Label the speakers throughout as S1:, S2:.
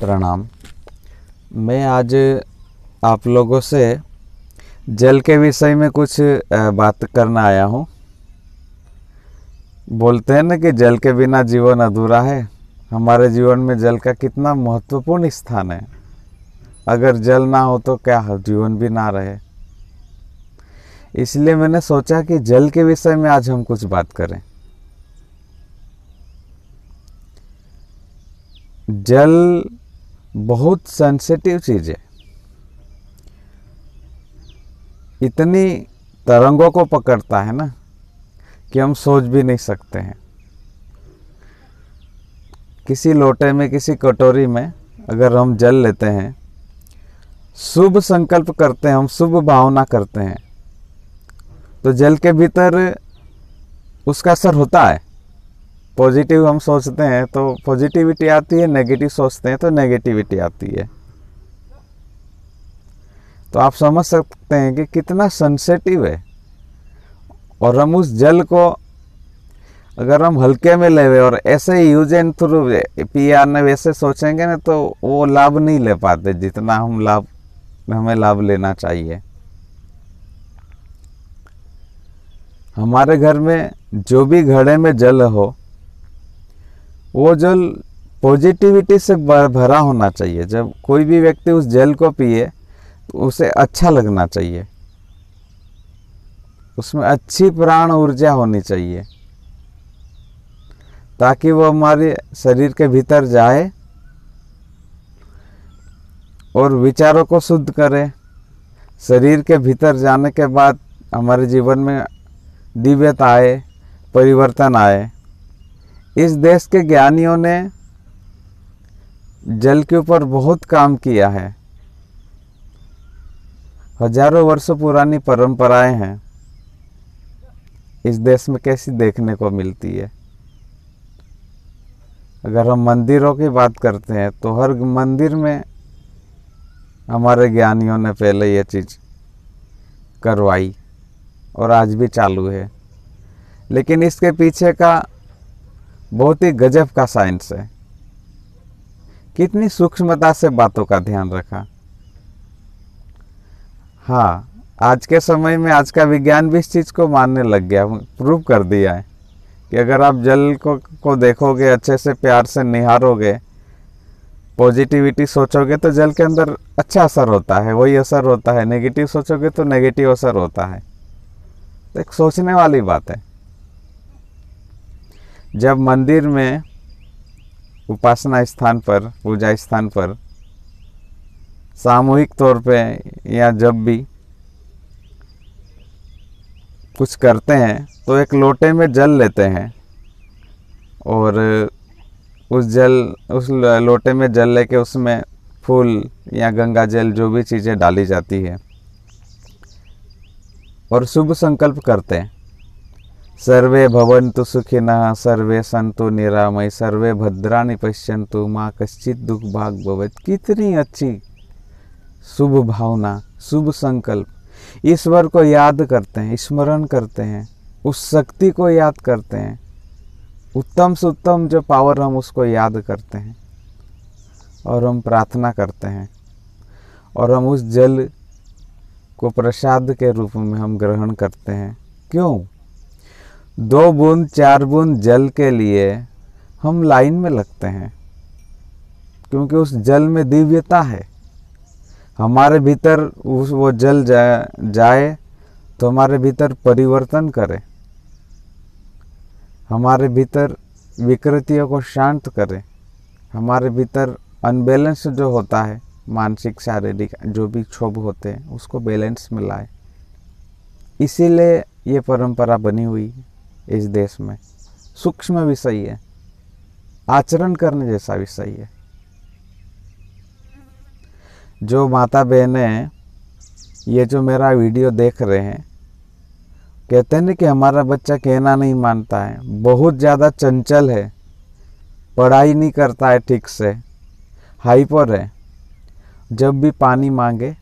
S1: प्रणाम मैं आज आप लोगों से जल के विषय में कुछ बात करना आया हूँ बोलते हैं ना कि जल के बिना जीवन अधूरा है हमारे जीवन में जल का कितना महत्वपूर्ण स्थान है अगर जल ना हो तो क्या जीवन भी ना रहे इसलिए मैंने सोचा कि जल के विषय में आज हम कुछ बात करें जल बहुत सेंसिटिव चीज़ है इतनी तरंगों को पकड़ता है ना कि हम सोच भी नहीं सकते हैं किसी लोटे में किसी कटोरी में अगर हम जल लेते हैं शुभ संकल्प करते हैं हम शुभ भावना करते हैं तो जल के भीतर उसका असर होता है पॉजिटिव हम सोचते हैं तो पॉजिटिविटी आती है नेगेटिव सोचते हैं तो नेगेटिविटी आती है तो आप समझ सकते हैं कि कितना सेंसेटिव है और हम उस जल को अगर हम हल्के में ले और ऐसे यूज एंड थ्रू पिया ने वैसे सोचेंगे ना तो वो लाभ नहीं ले पाते जितना हम लाभ हमें लाभ लेना चाहिए हमारे घर में जो भी घड़े में जल हो वो जल पॉजिटिविटी से भरा होना चाहिए जब कोई भी व्यक्ति उस जल को पिए तो उसे अच्छा लगना चाहिए उसमें अच्छी प्राण ऊर्जा होनी चाहिए ताकि वो हमारे शरीर के भीतर जाए और विचारों को शुद्ध करे शरीर के भीतर जाने के बाद हमारे जीवन में दिव्यता आए परिवर्तन आए इस देश के ज्ञानियों ने जल के ऊपर बहुत काम किया है हजारों वर्षों पुरानी परंपराएं हैं इस देश में कैसी देखने को मिलती है अगर हम मंदिरों की बात करते हैं तो हर मंदिर में हमारे ज्ञानियों ने पहले यह चीज़ करवाई और आज भी चालू है लेकिन इसके पीछे का बहुत ही गजब का साइंस है कितनी सूक्ष्मता से बातों का ध्यान रखा हाँ आज के समय में आज का विज्ञान भी इस चीज़ को मानने लग गया प्रूव कर दिया है कि अगर आप जल को को देखोगे अच्छे से प्यार से निहारोगे पॉजिटिविटी सोचोगे तो जल के अंदर अच्छा असर होता है वही असर होता है नेगेटिव सोचोगे तो नेगेटिव असर होता है तो एक सोचने वाली बात है जब मंदिर में उपासना स्थान पर पूजा स्थान पर सामूहिक तौर पे या जब भी कुछ करते हैं तो एक लोटे में जल लेते हैं और उस जल उस लोटे में जल लेके उसमें फूल या गंगा जल जो भी चीज़ें डाली जाती है और शुभ संकल्प करते हैं सर्वे भवन्तु सुखिनः सर्वे सन्तु निरामय सर्वे भद्राणि पश्यन्तु माँ कश्चित दुख भाग भवत कितनी अच्छी शुभ भावना शुभ संकल्प ईश्वर को याद करते हैं स्मरण करते हैं उस शक्ति को याद करते हैं उत्तम से उत्तम जो पावर हम उसको याद करते हैं और हम प्रार्थना करते हैं और हम उस जल को प्रसाद के रूप में हम ग्रहण करते हैं क्यों दो बूंद चार बूंद जल के लिए हम लाइन में लगते हैं क्योंकि उस जल में दिव्यता है हमारे भीतर उस वो जल जाए जाए तो हमारे भीतर परिवर्तन करे हमारे भीतर विकृतियों को शांत करे हमारे भीतर अनबैलेंस जो होता है मानसिक शारीरिक जो भी क्षोभ होते हैं उसको बैलेंस में लाए इसीलिए ये परंपरा बनी हुई है इस देश में सूक्ष्म विषय है आचरण करने जैसा विषय है जो माता बहनें ये जो मेरा वीडियो देख रहे हैं कहते हैं ना कि हमारा बच्चा कहना नहीं मानता है बहुत ज़्यादा चंचल है पढ़ाई नहीं करता है ठीक से हाइपर है जब भी पानी मांगे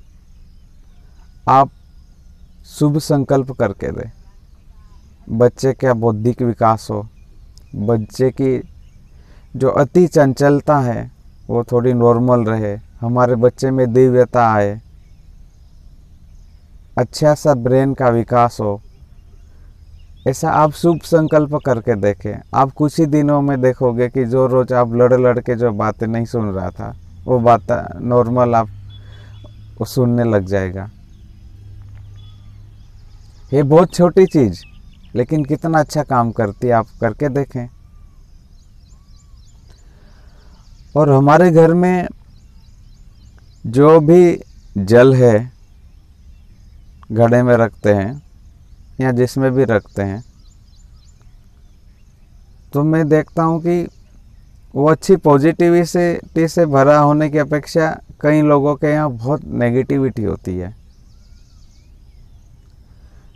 S1: आप शुभ संकल्प करके दें बच्चे का बौद्धिक विकास हो बच्चे की जो अति चंचलता है वो थोड़ी नॉर्मल रहे हमारे बच्चे में दिव्यता आए अच्छा सा ब्रेन का विकास हो ऐसा आप शुभ संकल्प करके देखें आप कुछ ही दिनों में देखोगे कि जो रोज आप लड़ लड़ के जो बातें नहीं सुन रहा था वो बात नॉर्मल आप सुनने लग जाएगा ये बहुत छोटी चीज़ लेकिन कितना अच्छा काम करती है आप करके देखें और हमारे घर में जो भी जल है घड़े में रखते हैं या जिसमें भी रखते हैं तो मैं देखता हूँ कि वो अच्छी पॉजिटिविटी से भरा होने की अपेक्षा कई लोगों के यहाँ बहुत नेगेटिविटी होती है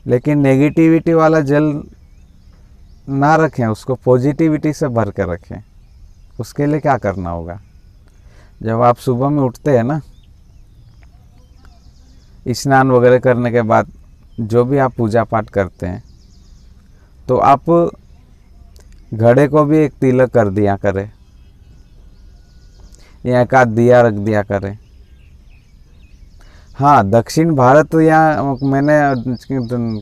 S1: लेकिन नेगेटिविटी वाला जल ना रखें उसको पॉजिटिविटी से भर के रखें उसके लिए क्या करना होगा जब आप सुबह में उठते हैं ना स्नान वगैरह करने के बाद जो भी आप पूजा पाठ करते हैं तो आप घड़े को भी एक तिलक कर दिया करें या एक आध दिया रख दिया करें हाँ दक्षिण भारत तो या मैंने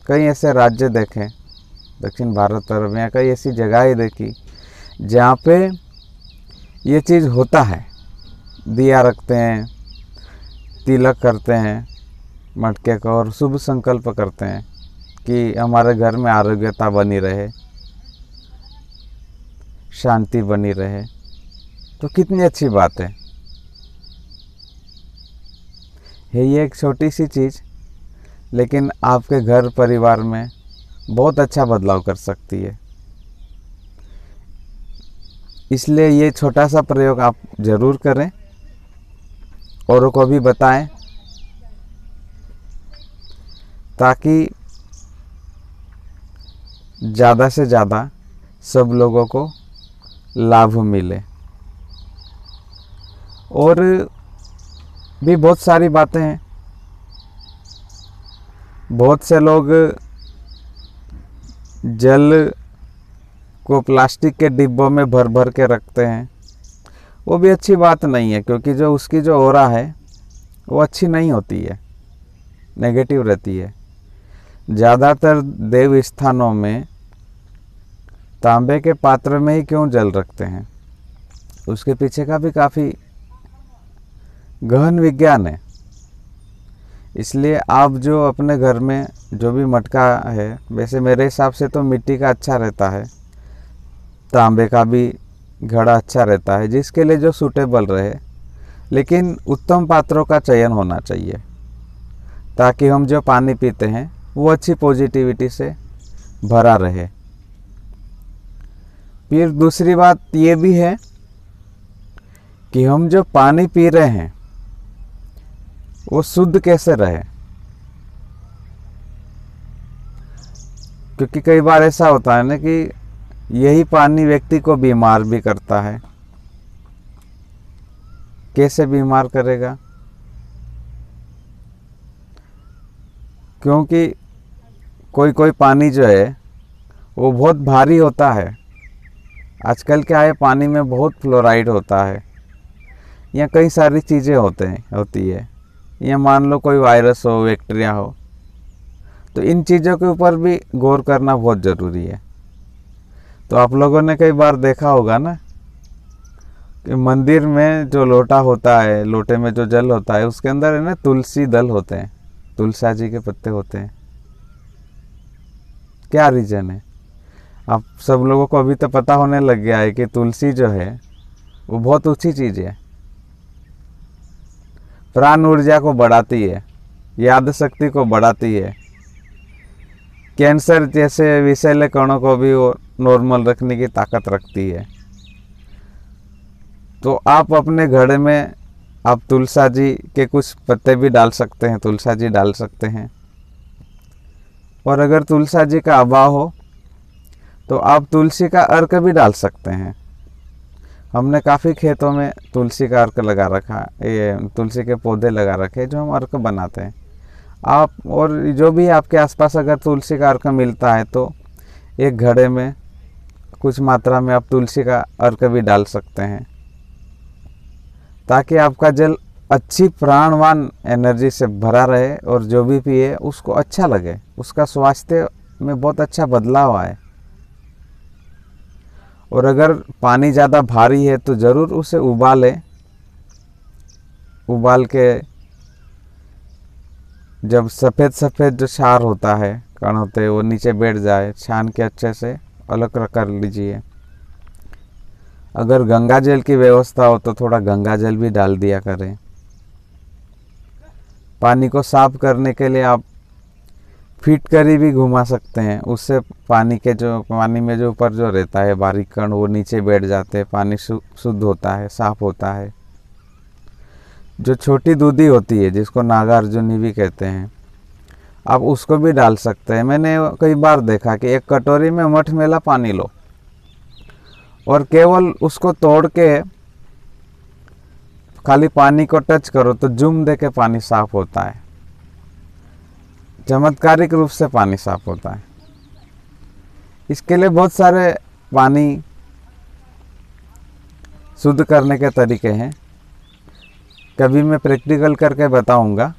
S1: कई ऐसे राज्य देखे दक्षिण भारत तरफ यहाँ कई ऐसी जगहें देखी जहाँ पे ये चीज़ होता है दिया रखते हैं तिलक करते हैं मटके को और शुभ संकल्प करते हैं कि हमारे घर में आरोग्यता बनी रहे शांति बनी रहे तो कितनी अच्छी बात है है ये एक छोटी सी चीज़ लेकिन आपके घर परिवार में बहुत अच्छा बदलाव कर सकती है इसलिए ये छोटा सा प्रयोग आप ज़रूर करें औरों को भी बताएं ताकि ज़्यादा से ज़्यादा सब लोगों को लाभ मिले और भी बहुत सारी बातें हैं बहुत से लोग जल को प्लास्टिक के डिब्बों में भर भर के रखते हैं वो भी अच्छी बात नहीं है क्योंकि जो उसकी जो ओरा है वो अच्छी नहीं होती है नेगेटिव रहती है ज़्यादातर देव स्थानों में तांबे के पात्र में ही क्यों जल रखते हैं उसके पीछे का भी काफ़ी गहन विज्ञान है इसलिए आप जो अपने घर में जो भी मटका है वैसे मेरे हिसाब से तो मिट्टी का अच्छा रहता है तांबे का भी घड़ा अच्छा रहता है जिसके लिए जो सूटेबल रहे लेकिन उत्तम पात्रों का चयन होना चाहिए ताकि हम जो पानी पीते हैं वो अच्छी पॉजिटिविटी से भरा रहे फिर दूसरी बात ये भी है कि हम जो पानी पी रहे हैं वो शुद्ध कैसे रहे क्योंकि कई बार ऐसा होता है ना कि यही पानी व्यक्ति को बीमार भी करता है कैसे बीमार करेगा क्योंकि कोई कोई पानी जो है वो बहुत भारी होता है आजकल क्या है पानी में बहुत फ्लोराइड होता है या कई सारी चीज़ें होते हैं होती है या मान लो कोई वायरस हो बैक्टीरिया हो तो इन चीज़ों के ऊपर भी गौर करना बहुत ज़रूरी है तो आप लोगों ने कई बार देखा होगा ना कि मंदिर में जो लोटा होता है लोटे में जो जल होता है उसके अंदर है ना तुलसी दल होते हैं तुलसा जी के पत्ते होते हैं क्या रीज़न है आप सब लोगों को अभी तो पता होने लग गया है कि तुलसी जो है वो बहुत ऊँची चीज़ है प्राण ऊर्जा को बढ़ाती है याद शक्ति को बढ़ाती है कैंसर जैसे विषैले कणों को भी वो नॉर्मल रखने की ताकत रखती है तो आप अपने घड़े में आप तुलसा जी के कुछ पत्ते भी डाल सकते हैं तुलसा जी डाल सकते हैं और अगर तुलसा जी का अभाव हो तो आप तुलसी का अर्क भी डाल सकते हैं हमने काफ़ी खेतों में तुलसी का अर्क लगा रखा ये तुलसी के पौधे लगा रखे जो हम अर्क बनाते हैं आप और जो भी आपके आसपास अगर तुलसी का अर्क मिलता है तो एक घड़े में कुछ मात्रा में आप तुलसी का अर्क भी डाल सकते हैं ताकि आपका जल अच्छी प्राणवान एनर्जी से भरा रहे और जो भी पिए उसको अच्छा लगे उसका स्वास्थ्य में बहुत अच्छा बदलाव आए और अगर पानी ज़्यादा भारी है तो ज़रूर उसे उबालें उबाल के जब सफ़ेद सफ़ेद जो क्षार होता है कण होते वो नीचे बैठ जाए छान के अच्छे से अलग कर लीजिए अगर गंगा जल की व्यवस्था हो तो थोड़ा गंगा जल भी डाल दिया करें पानी को साफ करने के लिए आप फिट करी भी घुमा सकते हैं उससे पानी के जो पानी में जो ऊपर जो रहता है बारीक कण वो नीचे बैठ जाते हैं पानी शुद्ध होता है साफ होता है जो छोटी दूधी होती है जिसको नागार्जुनी भी कहते हैं आप उसको भी डाल सकते हैं मैंने कई बार देखा कि एक कटोरी में मठ मेला पानी लो और केवल उसको तोड़ के खाली पानी को टच करो तो जुम दे के पानी साफ होता है चमत्कारिक रूप से पानी साफ होता है इसके लिए बहुत सारे पानी शुद्ध करने के तरीके हैं कभी मैं प्रैक्टिकल करके बताऊंगा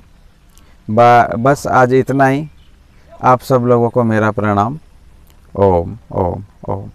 S1: बस आज इतना ही आप सब लोगों को मेरा प्रणाम ओम ओम ओम